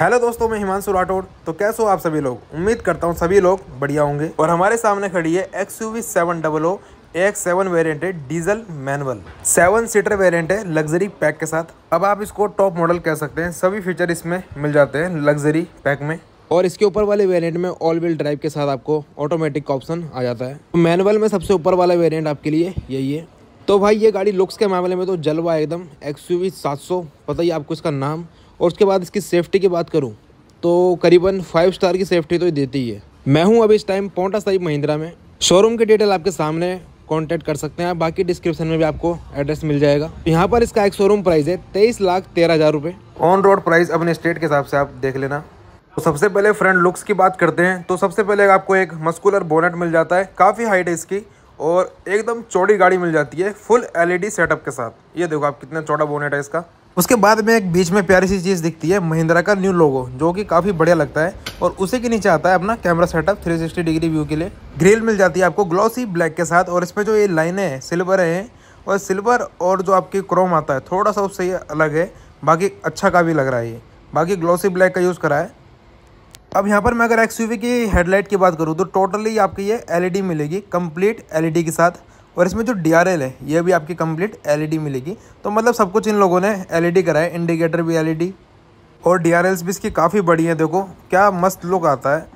hello दोस्तों मैं हिमांशु राठौड़ तो कैसे हो आप सभी लोग उम्मीद करता हूँ सभी लोग बढ़िया होंगे और हमारे सामने खड़ी है X U V seven double O X seven variant है diesel manual seven seater variant है लग्जरी पैक के साथ अब आप इसको टॉप मॉडल कह सकते हैं सभी फीचर इसमें मिल जाते हैं लग्जरी पैक में और इसके ऊपर वाले वेरिएंट में ऑल व्हील ड्राइव के साथ आपको ऑटोमेटिक ऑप्शन आ जाता है तो मैनुअल में सबसे ऊपर वाला वेरिएंट आपके लिए यही है तो भाई ये गाड़ी लुक्स के मामले में तो जलवा एकदम एक्स यू वी सात सौ पता ही आपको इसका नाम और उसके बाद इसकी सेफ्टी की बात करूँ तो करीबन फाइव स्टार की सेफ्टी तो देती ही है मैं हूँ अभी इस टाइम पोंटा साहिब महिंद्रा में शोरूम की डिटेल आपके सामने कांटेक्ट कर सकते हैं बाकी डिस्क्रिप्शन में भी आपको एड्रेस मिल जाएगा यहाँ पर इसका एक शोरूम प्राइस है तेईस लाख तेरह हज़ार रुपये ऑन रोड प्राइस अपने स्टेट के हिसाब से आप देख लेना तो सबसे पहले फ्रंट लुक्स की बात करते हैं तो सबसे पहले आपको एक मस्कुलर बोनेट मिल जाता है काफ़ी हाइट है इसकी और एकदम चौड़ी गाड़ी मिल जाती है फुल एलईडी सेटअप के साथ ये देखो आप कितना चौड़ा बोनेट है इसका उसके बाद में एक बीच में प्यारी सी चीज़ दिखती है महिंद्रा का न्यू लोगो जो कि काफ़ी बढ़िया लगता है और उसी के नीचे आता है अपना कैमरा सेटअप 360 डिग्री व्यू के लिए ग्रिल मिल जाती है आपको ग्लॉसी ब्लैक के साथ और इसमें जो ये लाइनें हैं सिल्वर हैं और सिल्वर और जो आपकी क्रोम आता है थोड़ा सा उससे ये अलग है बाकी अच्छा काफ़ी लग रहा है ये बाकी ग्लॉसी ब्लैक का यूज़ करा है अब यहाँ पर मैं अगर एक्स की हेडलाइट की बात करूँ तो टोटली आपकी ये एल e मिलेगी कम्प्लीट एल e के साथ और इसमें जो डी आर एल है ये भी आपकी कंप्लीट एल e मिलेगी तो मतलब सब कुछ इन लोगों ने एल ई डी कराया इंडिकेटर भी एल e और डी आर भी इसकी काफ़ी बड़ी है देखो क्या मस्त लुक आता है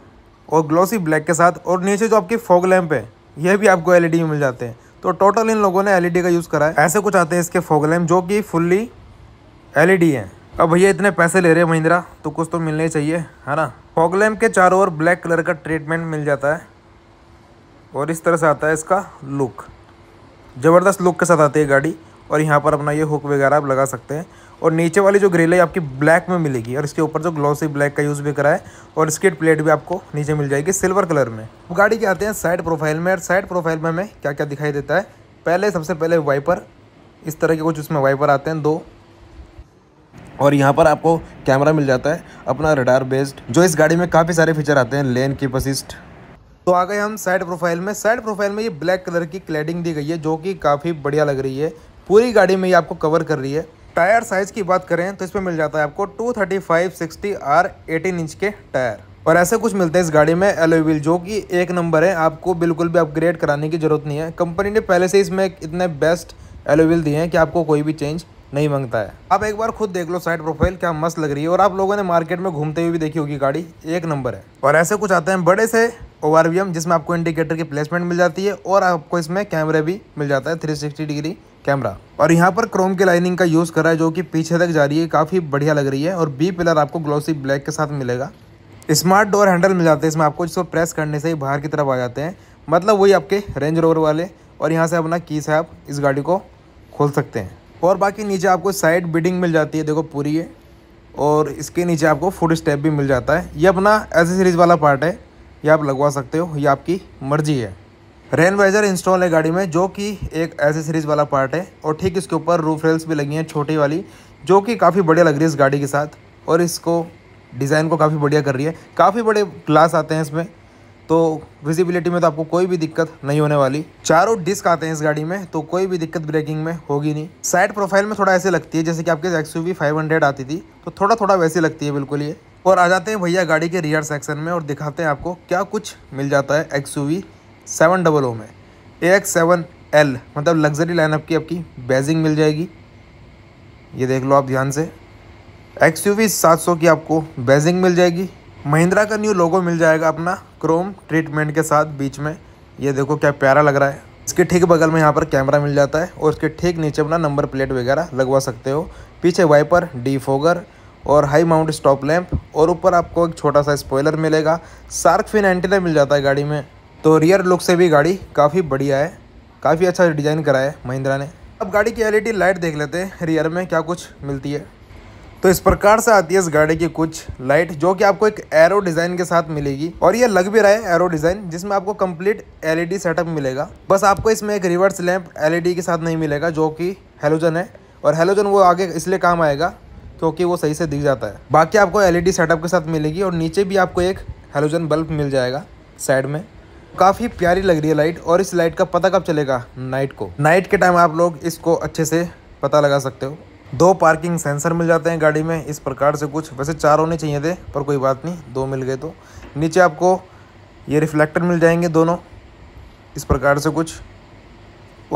और ग्लॉसी ब्लैक के साथ और नीचे जो आपकी फॉग लैम्प है यह भी आपको एल e में मिल जाते हैं तो टोटल इन लोगों ने एल का यूज़ करा है ऐसे कुछ आते हैं इसके फॉग लैम्प जो कि फुल्ली एल हैं अब भैया इतने पैसे ले रहे हैं महिंद्रा तो कुछ तो मिलने चाहिए है ना फॉग लैम्प के चारों ओर ब्लैक कलर का ट्रीटमेंट मिल जाता है और इस तरह से आता है इसका लुक ज़बरदस्त लुक के साथ आती है गाड़ी और यहाँ पर अपना ये हुक वगैरह आप लगा सकते हैं और नीचे वाली जो ग्रिल है आपकी ब्लैक में मिलेगी और इसके ऊपर जो ग्लॉसी ब्लैक का यूज़ भी करा है और स्किट प्लेट भी आपको नीचे मिल जाएगी सिल्वर कलर में अब गाड़ी के आते हैं साइड प्रोफाइल में और साइड प्रोफाइल में हमें क्या क्या दिखाई देता है पहले सबसे पहले वाइपर इस तरह के कुछ उसमें वाइपर आते हैं दो और यहाँ पर आपको कैमरा मिल जाता है अपना रडार बेस्ड जो इस गाड़ी में काफ़ी सारे फीचर आते हैं लेन कीप असिस्ट तो आ गए हम साइड प्रोफाइल में साइड प्रोफाइल में ये ब्लैक कलर की क्लैडिंग दी गई है जो कि काफ़ी बढ़िया लग रही है पूरी गाड़ी में ये आपको कवर कर रही है टायर साइज़ की बात करें तो इसमें मिल जाता है आपको two thirty five sixty R eighteen inch के टायर और ऐसे कुछ मिलते हैं इस गाड़ी में एलोविल जो कि एक नंबर है आपको बिल्कुल भी अपग्रेड कराने की ज़रूरत नहीं है कंपनी ने पहले से इसमें इतने बेस्ट एलोविल दिए हैं कि आपको कोई भी चेंज नहीं मांगता है आप एक बार खुद देख लो साइड प्रोफाइल क्या मस्त लग रही है और आप लोगों ने मार्केट में घूमते हुए भी देखी होगी गाड़ी एक नंबर है और ऐसे कुछ आते हैं बड़े से ओवरव्यम जिसमें आपको इंडिकेटर की प्लेसमेंट मिल जाती है और आपको इसमें कैमरा भी मिल जाता है 360 डिग्री कैमरा और यहाँ पर क्रोम की लाइनिंग का यूज़ करा है जो कि पीछे तक जा रही है काफ़ी बढ़िया लग रही है और बी पिलर आपको ग्लोसी ब्लैक के साथ मिलेगा स्मार्ट डोर हैंडल मिल जाते हैं इसमें आपको जिसको प्रेस करने से ही बाहर की तरफ आ जाते हैं मतलब वही आपके रेंज रोवर वाले और यहाँ से अपना की से आप इस गाड़ी को खोल सकते हैं और बाकी नीचे आपको साइड बिडिंग मिल जाती है देखो पूरी है और इसके नीचे आपको फुट स्टेप भी मिल जाता है ये अपना एसेसरीज वाला पार्ट है ये आप लगवा सकते हो ये आपकी मर्जी है रेन वाइजर इंस्टॉल है गाड़ी में जो कि एक एसेसरीज वाला पार्ट है और ठीक इसके ऊपर रूफ रेल्स भी लगी हैं छोटी वाली जो कि काफ़ी बढ़िया लग रही है इस गाड़ी के साथ और इसको डिज़ाइन को काफ़ी बढ़िया कर रही है काफ़ी बड़े ग्लास आते हैं इसमें तो विजिबिलिटी में तो आपको कोई भी दिक्कत नहीं होने वाली चारों डिस्क आते हैं इस गाड़ी में तो कोई भी दिक्कत ब्रेकिंग में होगी नहीं साइड प्रोफाइल में थोड़ा ऐसे लगती है जैसे कि आपके एक्स यू आती थी तो थोड़ा थोड़ा वैसे लगती है बिल्कुल ये और आ जाते हैं भैया गाड़ी के रियर सेक्शन में और दिखाते हैं आपको क्या कुछ मिल जाता है X U V seven double O में ए एक्स सेवन एल मतलब लग्जरी लाइनअप की आपकी बैजिंग मिल जाएगी ये देख लो आप ध्यान से एक्स यू वी सात सौ की आपको बैजिंग मिल जाएगी महिंद्रा का न्यू लोगो मिल जाएगा अपना क्रोम ट्रीटमेंट के साथ बीच में ये देखो क्या प्यारा लग रहा है इसके ठीक बगल में यहाँ पर कैमरा मिल जाता है और इसके ठीक नीचे अपना नंबर प्लेट वगैरह लगवा सकते हो पीछे वाइपर डी फोगर और हाई माउंट स्टॉप लैंप और ऊपर आपको एक छोटा सा स्पॉयलर मिलेगा सार्क फिन एंटीना मिल जाता है गाड़ी में तो रियर लुक से भी गाड़ी काफ़ी बढ़िया है काफ़ी अच्छा डिज़ाइन करा है महिंद्रा ने अब गाड़ी की एलईडी लाइट e देख लेते हैं रियर में क्या कुछ मिलती है तो इस प्रकार से आती है इस गाड़ी की कुछ लाइट जो कि आपको एक एरो डिज़ाइन के साथ मिलेगी और ये लग भी रहा है एरो डिज़ाइन जिसमें आपको कंप्लीट एलईडी सेटअप मिलेगा बस आपको इसमें एक रिवर्स लैंप एलईडी के साथ नहीं मिलेगा जो कि हेलोजन है और हेलोजन वो आगे इसलिए काम आएगा क्योंकि वो सही से दिख जाता है बाकी आपको एलईडी सेटअप e के साथ मिलेगी और नीचे भी आपको एक हेलोजन बल्ब मिल जाएगा साइड में काफ़ी प्यारी लग रही है लाइट और इस लाइट का पता कब चलेगा नाइट को नाइट के टाइम आप लोग इसको अच्छे से पता लगा सकते हो दो पार्किंग सेंसर मिल जाते हैं गाड़ी में इस प्रकार से कुछ वैसे चार होने चाहिए थे पर कोई बात नहीं दो मिल गए तो नीचे आपको ये रिफ्लेक्टर मिल जाएंगे दोनों इस प्रकार से कुछ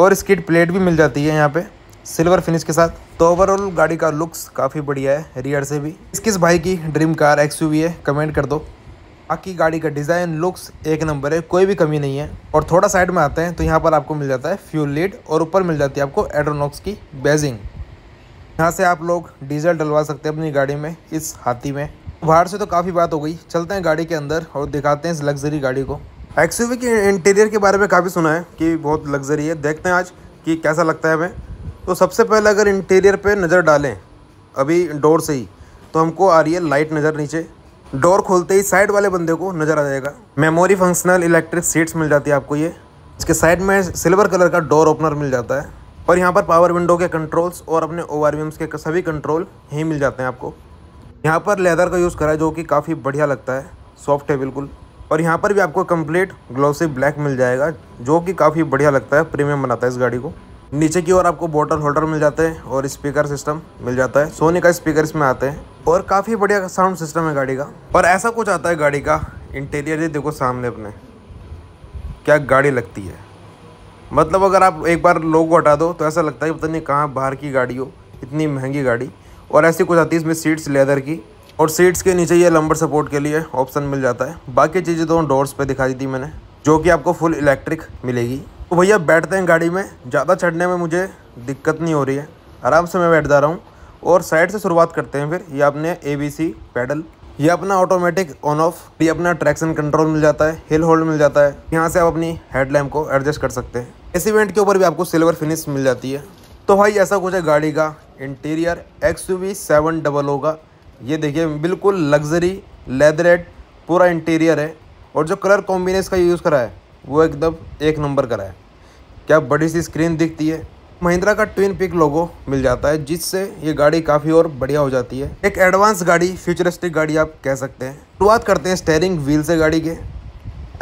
और स्किट प्लेट भी मिल जाती है यहाँ पर सिल्वर फिनिश के साथ तो ओवरऑल गाड़ी का लुक्स काफ़ी बढ़िया है रियर से भी इस किस भाई की ड्रीम कार एक्स है कमेंट कर दो बाकी गाड़ी का डिज़ाइन लुक्स एक नंबर है कोई भी कमी नहीं है और थोड़ा साइड में आते हैं तो यहाँ पर आपको मिल जाता है फ्यूल लीड और ऊपर मिल जाती है आपको एड्रोनॉक्स की बेजिंग यहाँ से आप लोग डीजल डलवा सकते हैं अपनी गाड़ी में इस हाथी में बाहर से तो काफ़ी बात हो गई चलते हैं गाड़ी के अंदर और दिखाते हैं इस लग्जरी गाड़ी को एक्सयूवी के इंटीरियर के बारे में काफ़ी सुना है कि बहुत लग्जरी है देखते हैं आज कि कैसा लगता है हमें तो सबसे पहले अगर इंटीरियर पे नज़र डालें अभी डोर से ही तो हमको आ रही है लाइट नज़र नीचे डोर खोलते ही साइड वाले बंदे को नज़र आ जाएगा मेमोरी फंक्शनल इलेक्ट्रिक सीट्स मिल जाती है आपको ये इसके साइड में सिल्वर कलर का डोर ओपनर मिल जाता है और यहाँ पर पावर विंडो के कंट्रोल्स और अपने ओ के सभी कंट्रोल ही मिल जाते हैं आपको यहाँ पर लेदर का यूज़ करा है जो कि काफ़ी बढ़िया लगता है सॉफ्ट है बिल्कुल और यहाँ पर भी आपको कंप्लीट ग्लोसी ब्लैक मिल जाएगा जो कि काफ़ी बढ़िया लगता है प्रीमियम बनाता है इस गाड़ी को नीचे की ओर आपको बोटल होल्डर मिल जाते हैं और स्पीकर सिस्टम मिल जाता है सोनी का स्पीकर इसमें आते हैं और काफ़ी बढ़िया साउंड सिस्टम है गाड़ी का पर ऐसा कुछ आता है गाड़ी का इंटीरियर ये देखो सामने अपने क्या गाड़ी लगती है मतलब अगर आप एक बार को हटा दो तो ऐसा लगता है पता नहीं कहाँ बाहर की गाड़ी हो इतनी महंगी गाड़ी और ऐसी कुछ आती है इसमें सीट्स लेदर की और सीट्स के नीचे ये लंबर सपोर्ट के लिए ऑप्शन मिल जाता है बाकी चीज़ें दोनों तो डोर्स पर दिखाई दी मैंने जो कि आपको फुल इलेक्ट्रिक मिलेगी तो भैया बैठते हैं गाड़ी में ज़्यादा चढ़ने में मुझे दिक्कत नहीं हो रही है आराम से मैं बैठ जा रहा हूँ और साइड से शुरुआत करते हैं फिर ये अपने ए बी सी पैडल ये अपना ऑटोमेटिक ऑन ऑफ ये अपना ट्रैक्शन कंट्रोल मिल जाता है हिल होल्ड मिल जाता है यहाँ से आप अपनी हेडलैम्प को एडजस्ट कर सकते हैं इस इवेंट के ऊपर भी आपको सिल्वर फिनिश मिल जाती है तो भाई ऐसा कुछ है गाड़ी का interior X U V seven double होगा ये देखिए बिल्कुल लग्जरी लेदरेट पूरा इंटीरियर है और जो कलर कॉम्बिनेस का यूज़ करा है वो एकदम एक नंबर करा है क्या बड़ी सी स्क्रीन दिखती है महिंद्रा का ट्विन पिक लोगो मिल जाता है जिससे ये गाड़ी काफ़ी और बढ़िया हो जाती है एक एडवांस गाड़ी फ्यूचरिस्टिक गाड़ी आप कह सकते हैं शुरुआत करते हैं स्टेयरिंग व्हील से गाड़ी के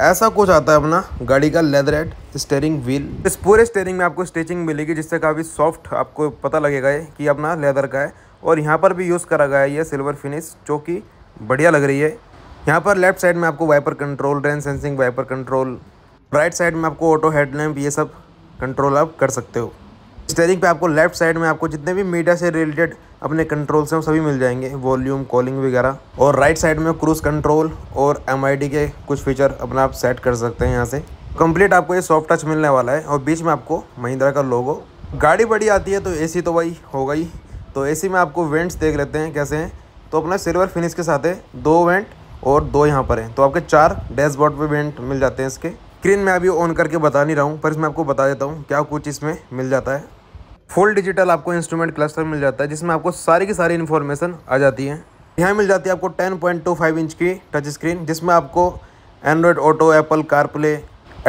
ऐसा कुछ आता है अपना गाड़ी का लेदर एड स्टेयरिंग व्हील इस पूरे स्टेयरिंग में आपको स्टिचिंग मिलेगी जिससे काफ़ी सॉफ्ट आपको पता लगेगा कि अपना लेदर का है और यहाँ पर भी यूज़ करा गया है ये सिल्वर फिनिश जो कि बढ़िया लग रही है यहाँ पर लेफ्ट साइड में आपको wiper control rain sensing wiper control right side में आपको ऑटो हेडलैम्प ये सब कंट्रोल आप कर सकते हो स्टेयरिंग पे आपको लेफ्ट साइड में आपको जितने भी मीडिया से रिलेटेड अपने कंट्रोल्स हैं सभी मिल जाएंगे वॉल्यूम कॉलिंग वगैरह और राइट साइड में क्रूज कंट्रोल और एम के कुछ फीचर अपना आप सेट कर सकते हैं यहाँ से कंप्लीट आपको ये सॉफ्ट टच मिलने वाला है और बीच में आपको महिंद्रा का लोगो गाड़ी बड़ी आती है तो ए तो भाई हो गई तो ए में आपको वेंट्स देख लेते हैं कैसे हैं तो अपना सिल्वर फिनिश के साथ है दो वेंट और दो यहाँ पर हैं तो आपके चार डैशबोर्ड पे वेंट मिल जाते हैं इसके स्क्रीन में अभी ऑन करके बता नहीं रहा हूँ पर इसमें आपको बता देता हूँ क्या कुछ इसमें मिल जाता है फुल डिजिटल आपको इंस्ट्रूमेंट क्लस्टर मिल जाता है जिसमें आपको सारी की सारी इन्फॉर्मेशन आ जाती है यहाँ मिल जाती है आपको 10.25 इंच की टच स्क्रीन जिसमें आपको Android auto Apple CarPlay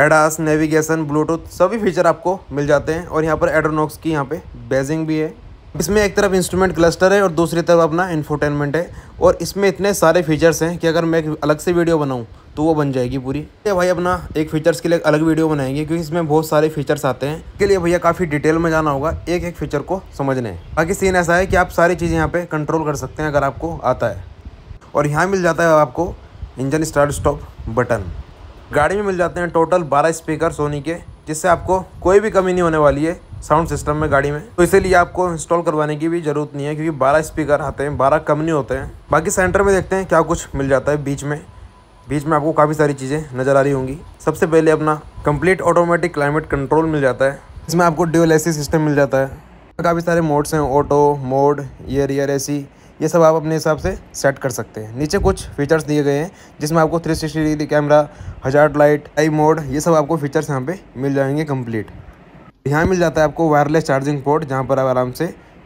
ADAS navigation Bluetooth सभी फीचर आपको मिल जाते हैं और यहाँ पर एड्रोनॉक्स की यहाँ पे बेजिंग भी है इसमें एक तरफ इंस्ट्रूमेंट क्लस्टर है और दूसरी तरफ अपना इन्फोटेनमेंट है और इसमें इतने सारे फीचर्स हैं कि अगर मैं एक अलग से वीडियो बनाऊँ तो वो बन जाएगी पूरी ये भाई अपना एक फीचर्स के लिए अलग वीडियो बनाएंगे क्योंकि इसमें बहुत सारे फीचर्स आते हैं इसके लिए भैया काफ़ी डिटेल में जाना होगा एक एक फीचर को समझने बाकी सीन ऐसा है कि आप सारी चीज़ें यहाँ पर कंट्रोल कर सकते हैं अगर आपको आता है और यहाँ मिल जाता है आपको इंजन स्टार्ट स्टॉप बटन गाड़ी में मिल जाते हैं टोटल बारह स्पीकर सोनी के जिससे आपको कोई भी कमी नहीं होने वाली है साउंड सिस्टम में गाड़ी में तो इसीलिए आपको इंस्टॉल करवाने की भी जरूरत नहीं है क्योंकि बारह स्पीकर आते हैं बारह कम नहीं होते हैं बाकी सेंटर में देखते हैं क्या कुछ मिल जाता है बीच में बीच में आपको काफ़ी सारी चीज़ें नज़र आ रही होंगी सबसे पहले अपना कंप्लीट ऑटोमेटिक क्लाइमेट कंट्रोल मिल जाता है इसमें आपको ड्यूल ए सिस्टम मिल जाता है काफ़ी सारे मोड्स हैं ऑटो मोड ईयर ईयर ए ये सब आप अपने हिसाब से सेट कर सकते हैं नीचे कुछ फीचर्स दिए गए हैं जिसमें आपको 360 डिग्री कैमरा हजार लाइट आई मोड ये सब आपको फीचर्स यहाँ पे मिल जाएंगे कंप्लीट यहाँ मिल जाता है आपको वायरलेस चार्जिंग पोर्ट जहाँ पर आप आराम से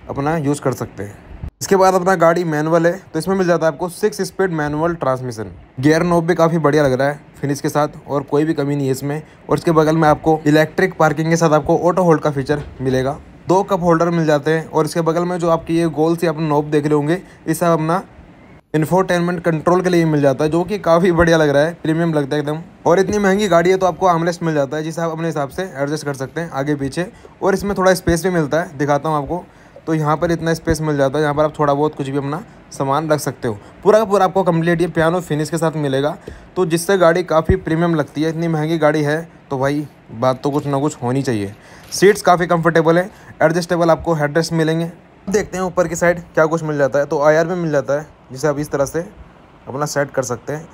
अपना यूज़ कर सकते हैं इसके बाद अपना गाड़ी मैनुअल है तो इसमें मिल जाता है आपको six speed manual transmission gear knob भी काफ़ी बढ़िया लग रहा है फिनिश के साथ और कोई भी कमी नहीं है इसमें और इसके बगल में आपको इलेक्ट्रिक पार्किंग के साथ आपको ऑटो होल्ड का फीचर मिलेगा दो कप होल्डर मिल जाते हैं और इसके बगल में जो आपकी ये गोल से आप नोब देख रहे होंगे इस अपना इन्फोटेनमेंट कंट्रोल के लिए मिल जाता है जो कि काफ़ी बढ़िया लग रहा है प्रीमियम लगता है एकदम और इतनी महंगी गाड़ी है तो आपको आमलेस मिल जाता है जिसे आप अपने हिसाब से एडजस्ट कर सकते हैं आगे पीछे और इसमें थोड़ा स्पेस भी मिलता है दिखाता हूँ आपको तो यहाँ पर इतना स्पेस मिल जाता है यहाँ पर आप थोड़ा बहुत कुछ भी अपना सामान रख सकते हो पूरा का पूरा आपको कम्प्लीट ये पियानो फिनिश के साथ मिलेगा तो जिससे गाड़ी काफ़ी प्रीमियम लगती है इतनी महंगी गाड़ी है तो भाई बात तो कुछ ना कुछ होनी चाहिए सीट्स काफ़ी कंफर्टेबल है एडजस्टेबल आपको हेडरेस्ट मिलेंगे देखते हैं ऊपर की साइड क्या कुछ मिल जाता है तो आई में मिल जाता है जिसे आप इस तरह से अपना सेट कर सकते हैं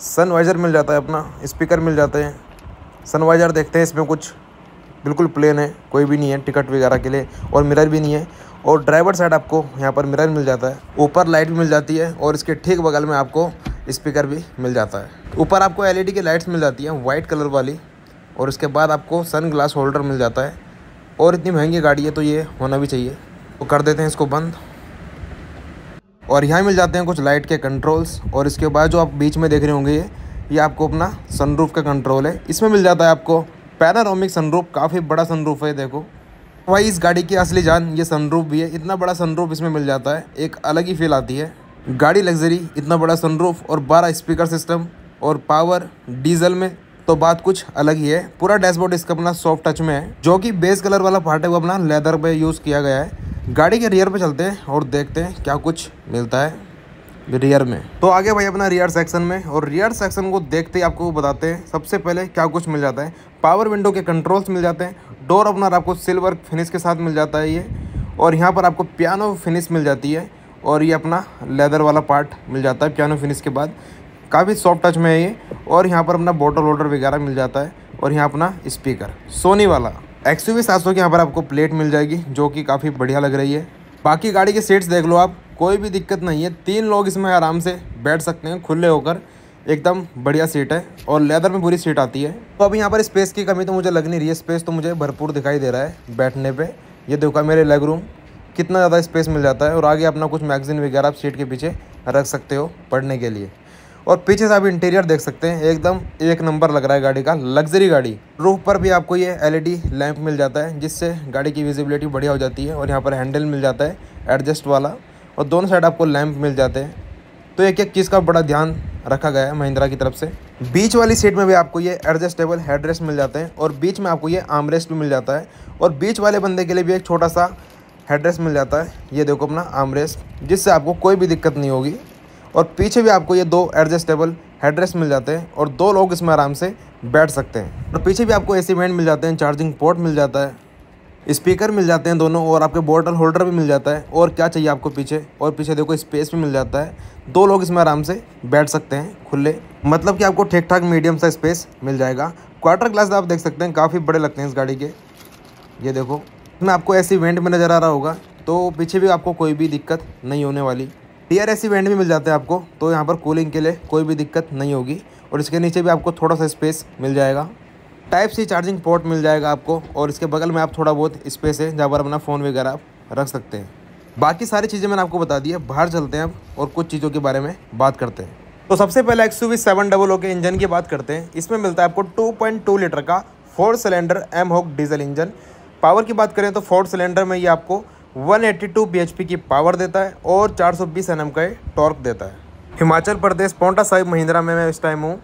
सन वाइजर मिल जाता है अपना स्पीकर मिल जाते हैं सन वाइजर देखते हैं इसमें कुछ बिल्कुल प्लेन है कोई भी नहीं है टिकट वगैरह के लिए और मिरर भी नहीं है और ड्राइवर साइड आपको यहाँ पर मिरर मिल जाता है ऊपर लाइट भी मिल जाती है और इसके ठीक बगल में आपको स्पीकर भी मिल जाता है ऊपर आपको एलईडी की लाइट्स मिल जाती हैं वाइट कलर वाली और उसके बाद आपको सन ग्लास होल्डर मिल जाता है और इतनी महंगी गाड़ी है तो ये होना भी चाहिए तो कर देते हैं इसको बंद और यहाँ मिल जाते हैं कुछ लाइट के कंट्रोल्स और इसके बाद जो आप बीच में देख रहे होंगे ये ये आपको अपना सनरूफ का कंट्रोल है इसमें मिल जाता है आपको पैनारोमिक सनरूफ काफ़ी बड़ा सनरूफ है देखो भाई इस गाड़ी की असली जान ये सनरूफ भी है इतना बड़ा सनरूफ इसमें मिल जाता है एक अलग ही फील आती है गाड़ी लग्जरी इतना बड़ा सनरूफ और बारह स्पीकर सिस्टम और पावर डीजल में तो बात कुछ अलग ही है पूरा डैशबोर्ड इसका अपना सॉफ्ट टच में है जो कि बेस कलर वाला पार्ट है वो अपना लेदर पे यूज़ किया गया है गाड़ी के रियर पे चलते हैं और देखते हैं क्या कुछ मिलता है रियर में तो आगे भाई अपना रियर सेक्शन में और रियर सेक्शन को देखते ही आपको बताते हैं सबसे पहले क्या कुछ मिल जाता है पावर विंडो के कंट्रोल्स मिल जाते हैं डोर ओपनर आपको सिल्वर फिनिश के साथ मिल जाता है ये और यहाँ पर आपको पियानो फिनिश मिल जाती है और ये अपना लेदर वाला पार्ट मिल जाता है पियानो फिनिश के बाद काफ़ी सॉफ्ट टच में है ये और यहाँ पर अपना बोटल वोटर वगैरह मिल जाता है और यहाँ अपना स्पीकर सोनी वाला एक्स यू की यहाँ पर आपको प्लेट मिल जाएगी जो कि काफ़ी बढ़िया लग रही है बाकी गाड़ी के सीट्स देख लो आप कोई भी दिक्कत नहीं है तीन लोग इसमें आराम से बैठ सकते हैं खुले होकर एकदम बढ़िया सीट है और लेदर में बुरी सीट आती है तो अभी यहाँ पर स्पेस की कमी तो मुझे लग नहीं रही है स्पेस तो मुझे भरपूर दिखाई दे रहा है बैठने पर ये देखा मेरे लेग रूम कितना ज़्यादा स्पेस मिल जाता है और आगे अपना कुछ मैगजीन वगैरह आप सीट के पीछे रख सकते हो पढ़ने के लिए और पीछे से आप इंटीरियर देख सकते हैं एकदम एक नंबर लग रहा है गाड़ी का लग्जरी गाड़ी रूफ पर भी आपको ये एलईडी लैंप मिल जाता है जिससे गाड़ी की विजिबिलिटी बढ़िया हो जाती है और यहाँ पर हैंडल मिल जाता है एडजस्ट वाला और दोनों साइड आपको लैंप मिल जाते हैं तो एक एक चीज़ का बड़ा ध्यान रखा गया है महिंद्रा की तरफ से बीच वाली सीट में भी आपको ये एडजस्टेबल हेडरेस्ट मिल जाते हैं और बीच में आपको ये आमरेस्ट भी मिल जाता है और बीच वाले बंदे के लिए भी एक छोटा सा हेडरेस्ट मिल जाता है ये देखो अपना आमरेस्ट जिससे आपको कोई भी दिक्कत नहीं होगी और पीछे भी आपको ये दो एडजस्टेबल हेडरेस्ट मिल जाते हैं और दो लोग इसमें आराम से बैठ सकते हैं और पीछे भी आपको ए वेंट मिल जाते हैं चार्जिंग पोर्ट मिल जाता है स्पीकर मिल जाते हैं दोनों और आपके बॉटल होल्डर भी मिल जाता है और क्या चाहिए आपको पीछे और पीछे देखो स्पेस भी मिल जाता है दो लोग इसमें आराम से बैठ सकते हैं खुले मतलब कि आपको ठीक ठाक मीडियम सा स्पेस मिल जाएगा क्वार्टर ग्लास आप देख सकते हैं काफ़ी बड़े लगते हैं इस गाड़ी के ये देखो इसमें आपको ऐसी वेंट में नज़र आ रहा होगा तो पीछे भी आपको कोई भी दिक्कत नहीं होने वाली टी आर एस भी मिल जाता है आपको तो यहाँ पर कूलिंग के लिए कोई भी दिक्कत नहीं होगी और इसके नीचे भी आपको थोड़ा सा स्पेस मिल जाएगा टाइप सी चार्जिंग पोर्ट मिल जाएगा आपको और इसके बगल में आप थोड़ा बहुत स्पेस है जहाँ पर अपना फ़ोन वगैरह आप रख सकते हैं बाकी सारी चीज़ें मैंने आपको बता दी है बाहर चलते हैं अब और कुछ चीज़ों के बारे में बात करते हैं तो सबसे पहले X U seven double O के इंजन की बात करते हैं इसमें मिलता है आपको टू लीटर का four cylinder mHawk diesel engine power की बात करें तो फोर सिलेंडर में ये आपको 182 bhp की पावर देता है और 420 nm का टॉर्क देता है हिमाचल प्रदेश पोंटा साहिब महिंद्रा में मैं इस टाइम हूँ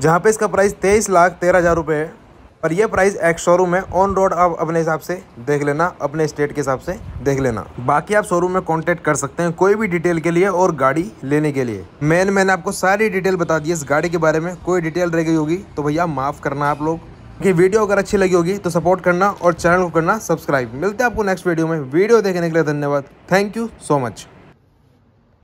जहाँ पे इसका प्राइस तेईस लाख तेरह हज़ार रुपये है और ये प्राइस एक शोरूम है ऑन रोड आप अपने हिसाब से देख लेना अपने स्टेट के हिसाब से देख लेना बाकी आप शोरूम में कांटेक्ट कर सकते हैं कोई भी डिटेल के लिए और गाड़ी लेने के लिए मेन मैंने आपको सारी डिटेल बता दी इस गाड़ी के बारे में कोई डिटेल रह गई होगी तो भैया माफ़ करना आप लोग कि वीडियो अगर अच्छी लगी होगी तो सपोर्ट करना और चैनल को करना सब्सक्राइब मिलते हैं आपको नेक्स्ट वीडियो में वीडियो देखने के लिए धन्यवाद थैंक यू सो मच